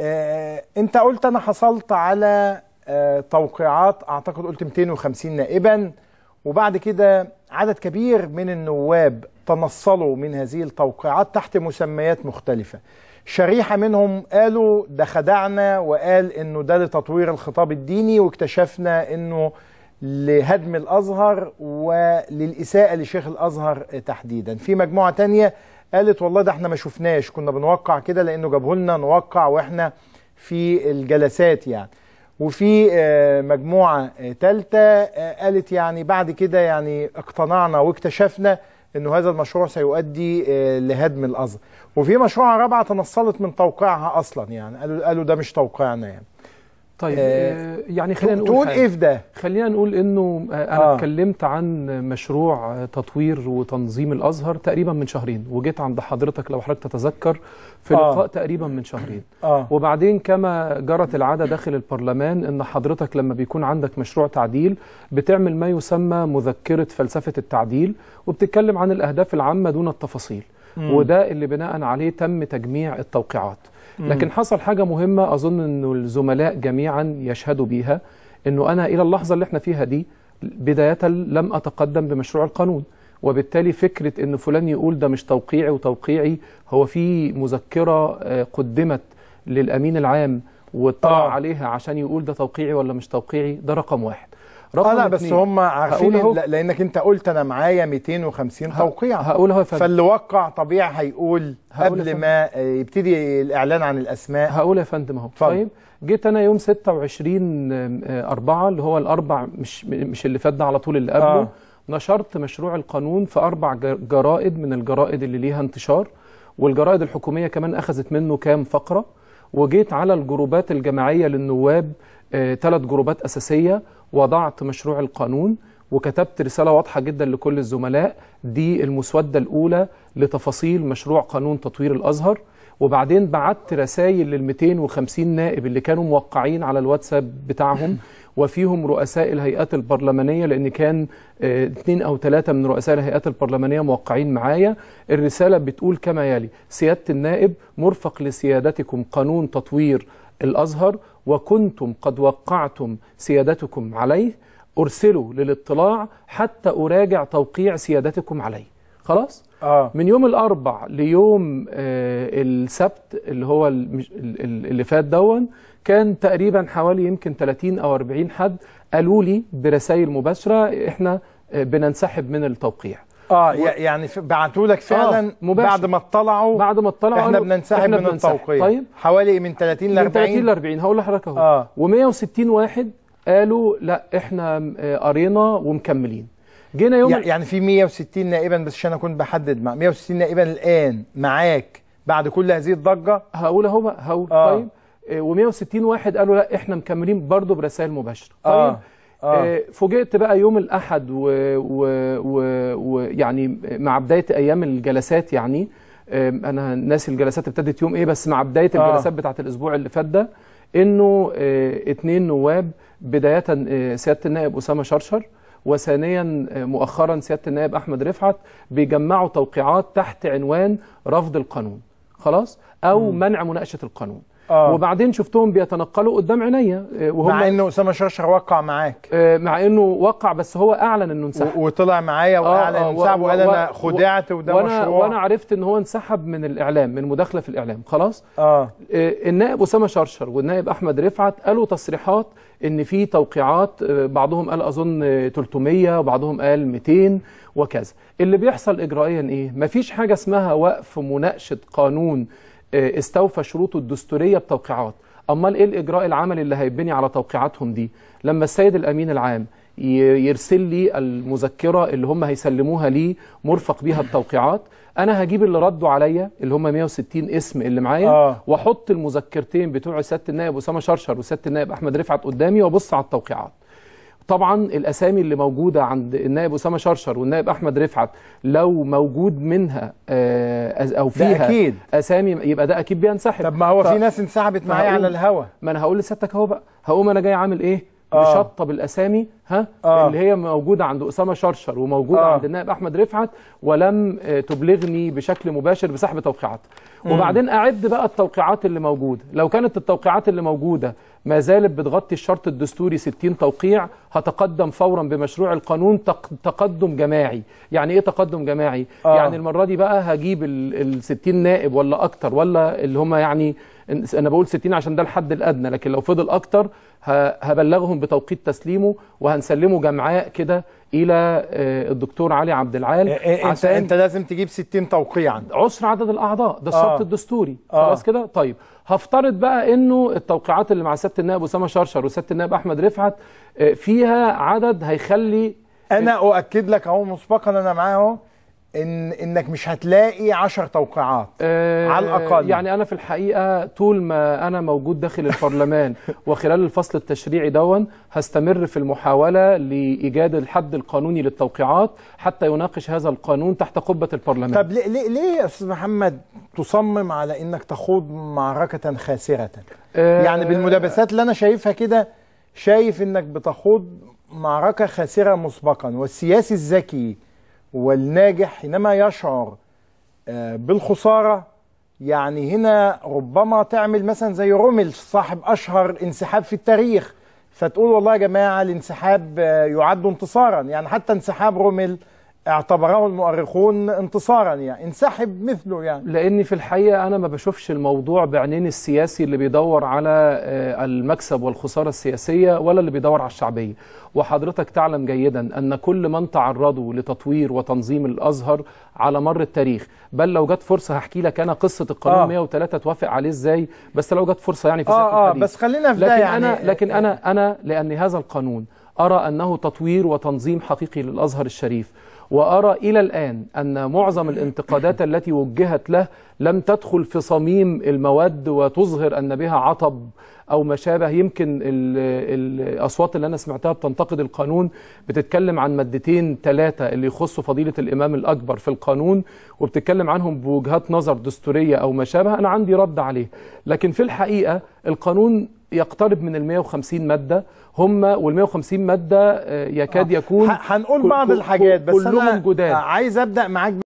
آه، انت قلت انا حصلت على آه، توقيعات اعتقد قلت 250 نائبا وبعد كده عدد كبير من النواب تنصلوا من هذه التوقيعات تحت مسميات مختلفة شريحة منهم قالوا ده خدعنا وقال انه ده لتطوير الخطاب الديني واكتشفنا انه لهدم الازهر وللاساءة لشيخ الازهر تحديدا في مجموعة تانية قالت والله ده احنا ما شفناش كنا بنوقع كده لانه جابه لنا نوقع واحنا في الجلسات يعني وفي آه، مجموعه ثالثه آه، آه، قالت يعني بعد كده يعني اقتنعنا واكتشفنا انه هذا المشروع سيؤدي لهدم الازهر وفي مشروع رابعه تنصلت من توقيعها اصلا يعني قالوا قالوا ده مش توقيعنا يعني طيب آه،, آه يعني خلينا نقول تقول ايه في ده؟ خلينا نقول انه آه، انا آه. اتكلمت آه. عن مشروع تطوير وتنظيم الازهر تقريبا من شهرين وجيت عند حضرتك لو حضرتك تتذكر في آه. لقاء تقريبا من شهرين آه. وبعدين كما جرت العاده داخل البرلمان ان حضرتك لما بيكون عندك مشروع تعديل بتعمل ما يسمى مذكره فلسفه التعديل وبتتكلم عن الاهداف العامه دون التفاصيل مم. وده اللي بناء عليه تم تجميع التوقيعات مم. لكن حصل حاجه مهمه اظن انه الزملاء جميعا يشهدوا بيها انه انا الى اللحظه اللي احنا فيها دي بدايه لم اتقدم بمشروع القانون وبالتالي فكره ان فلان يقول ده مش توقيعي وتوقيعي هو في مذكره آه، قدمت للامين العام واطلع آه. عليها عشان يقول ده توقيعي ولا مش توقيعي ده رقم واحد رقم آه لا بس هم عارفين لانك انت قلت انا معايا 250 توقيع هقول اهو يا فندم فاللي وقع طبيعي هيقول قبل ما يبتدي الاعلان عن الاسماء هقول يا فندم اهو طيب جيت انا يوم 26 4 آه، اللي هو الاربع مش مش اللي فات ده على طول اللي قبله آه. نشرت مشروع القانون في اربع جرائد من الجرائد اللي ليها انتشار والجرائد الحكوميه كمان اخذت منه كام فقره وجيت على الجروبات الجماعيه للنواب ثلاث آه، جروبات اساسيه وضعت مشروع القانون وكتبت رساله واضحه جدا لكل الزملاء دي المسوده الاولى لتفاصيل مشروع قانون تطوير الازهر وبعدين بعت رسائل لل 250 نائب اللي كانوا موقعين على الواتساب بتاعهم وفيهم رؤساء الهيئات البرلمانيه لان كان اثنين آه، او ثلاثه من رؤساء الهيئات البرلمانيه موقعين معايا الرساله بتقول كما يلي سياده النائب مرفق لسيادتكم قانون تطوير الازهر وكنتم قد وقعتم سيادتكم عليه ارسلوا للاطلاع حتى اراجع توقيع سيادتكم عليه خلاص آه. من يوم الاربع ليوم آه السبت اللي هو اللي فات دون كان تقريبا حوالي يمكن 30 او 40 حد قالوا لي برسائل مباشره احنا آه بننسحب من التوقيع اه و... يعني بعتوا لك فعلا آه مباشرة. بعد ما اطلعوا بعد ما اطلعوا احنا بننسحب من بننسحب. التوقيع طيب حوالي من 30 ل 40 من 30 ل 40 هقول لحضرتك اهو آه. و160 واحد قالوا لا احنا آه، قرينا ومكملين جينا يوم يعني في 160 نائبا بس عشان اكون بحدد مع 160 نائبا الان معاك بعد كل هذه الضجه هقول اهو هقول آه. طيب آه، و160 واحد قالوا لا احنا مكملين برضه برسائل مباشره آه، طيب آه. آه. فوجئت بقى يوم الاحد ويعني مع بدايه ايام الجلسات يعني آه، انا ناسي الجلسات ابتدت يوم ايه بس مع بدايه آه. الجلسات بتاعه الاسبوع اللي فات ده انه اثنين نواب بدايه سياده النائب اسامه شرشر وثانيا مؤخرا سياده النائب احمد رفعت بيجمعوا توقيعات تحت عنوان رفض القانون خلاص او منع مناقشه القانون آه. وبعدين شفتهم بيتنقلوا قدام عينيا آه، وهم مع انه اسامه شرشح وقع معاك آه، مع انه وقع بس هو اعلن انه انسحب وطلع معايا آه، واعلن آه انسحب وقال انا خدعت وده وأنا مشروع وانا عرفت ان هو انسحب من الاعلام من مداخله في الاعلام خلاص اه النائب اسامه شرشر والنائب احمد رفعت قالوا تصريحات ان في توقيعات بعضهم قال اظن 300 وبعضهم قال 200 وكذا اللي بيحصل اجرائيا ايه مفيش حاجه اسمها وقف مناقشه قانون آه، استوفى شروطه الدستوريه بتوقيعات امال ايه الاجراء العملي اللي هيبني على توقيعاتهم دي لما السيد الامين العام يرسل لي المذكره اللي هم هيسلموها لي مرفق بيها التوقيعات انا هجيب اللي ردوا عليا اللي هم 160 اسم اللي معايا آه. واحط المذكرتين بتوع سياده النائب اسامه شرشر وسياده النائب احمد رفعت قدامي وابص على التوقيعات طبعا الاسامي اللي موجوده عند النائب اسامه شرشر والنائب احمد رفعت لو موجود منها آه، او فيها أكيد. اسامي يبقى ده اكيد بينسحب طب ما هو ف... في ناس انسحبت معايا على الهوا ما انا هقول لسيادتك اهو بقى هقوم انا جاي عامل ايه بشطب آه. الاسامي ها آه. اللي هي موجوده عند اسامه شرشر وموجوده آه. عند النائب احمد رفعت ولم آه، تبلغني بشكل مباشر بسحب توقيعات وبعدين اعد بقى التوقيعات اللي موجوده لو كانت التوقيعات اللي موجوده ما زالت بتغطي الشرط الدستوري 60 توقيع هتقدم فورا بمشروع القانون تقدم جماعي يعني ايه تقدم جماعي آه. يعني المره دي بقى هجيب ال 60 نائب ولا اكتر ولا اللي هم يعني انا بقول 60 عشان ده الحد الادنى لكن لو فضل اكتر هبلغهم بتوقيت تسليمه وه هنسلمه جمعاء كده الى آه، الدكتور علي عبد العال إيه, إيه، عشان انت لازم تجيب 60 توقيعا عسر عدد الاعضاء ده الشرط آه الدستوري آه. خلاص كده طيب هفترض بقى انه التوقيعات اللي مع سياده النائب اسامه شرشر وسياده النائب احمد رفعت آه، فيها عدد هيخلي انا اؤكد لك اهو مسبقا انا معاه اهو ان انك مش هتلاقي 10 توقيعات آه على الاقل يعني انا في الحقيقه طول ما انا موجود داخل البرلمان وخلال الفصل التشريعي دون هستمر في المحاوله لايجاد الحد القانوني للتوقيعات حتى يناقش هذا القانون تحت قبه البرلمان طب ليه ليه يا استاذ محمد تصمم على انك تخوض معركه خاسره آه يعني بالمدابسات اللي انا شايفها كده شايف انك بتخوض معركه خاسره مسبقا والسياسي الذكي والناجح حينما يشعر آه، بالخسارة يعني هنا ربما تعمل مثلا زي رومل صاحب أشهر انسحاب في التاريخ فتقول والله يا جماعة الانسحاب آه، يعد انتصارا يعني حتى انسحاب رومل اعتبره المؤرخون انتصارا يعني انسحب مثله يعني لاني في الحقيقه انا ما بشوفش الموضوع بعينين السياسي اللي بيدور على آه، المكسب والخساره السياسيه ولا اللي بيدور على الشعبيه وحضرتك تعلم جيدا ان كل من تعرضوا لتطوير وتنظيم الازهر على مر التاريخ بل لو جت فرصه هحكي لك انا قصه القانون آه. 103 توافق عليه ازاي بس لو جت فرصه يعني في آه آه بس خلينا في لكن ده يعني أنا لكن انا انا لان هذا القانون ارى انه تطوير وتنظيم حقيقي للازهر الشريف وأرى إلى الآن أن معظم الانتقادات التي وجهت له لم تدخل في صميم المواد وتظهر أن بها عطب أو ما شابه يمكن الأصوات اللي أنا سمعتها بتنتقد القانون بتتكلم عن مادتين ثلاثة اللي يخصوا فضيلة الإمام الأكبر في القانون وبتتكلم عنهم بوجهات نظر دستورية أو ما شابه أنا عندي رد عليه لكن في الحقيقة القانون يقترب من ال 150 ماده هم وال 150 ماده آه، يكاد آه، يكون هنقول بعض الحاجات بس كلهم انا جداد عايز ابدا معاك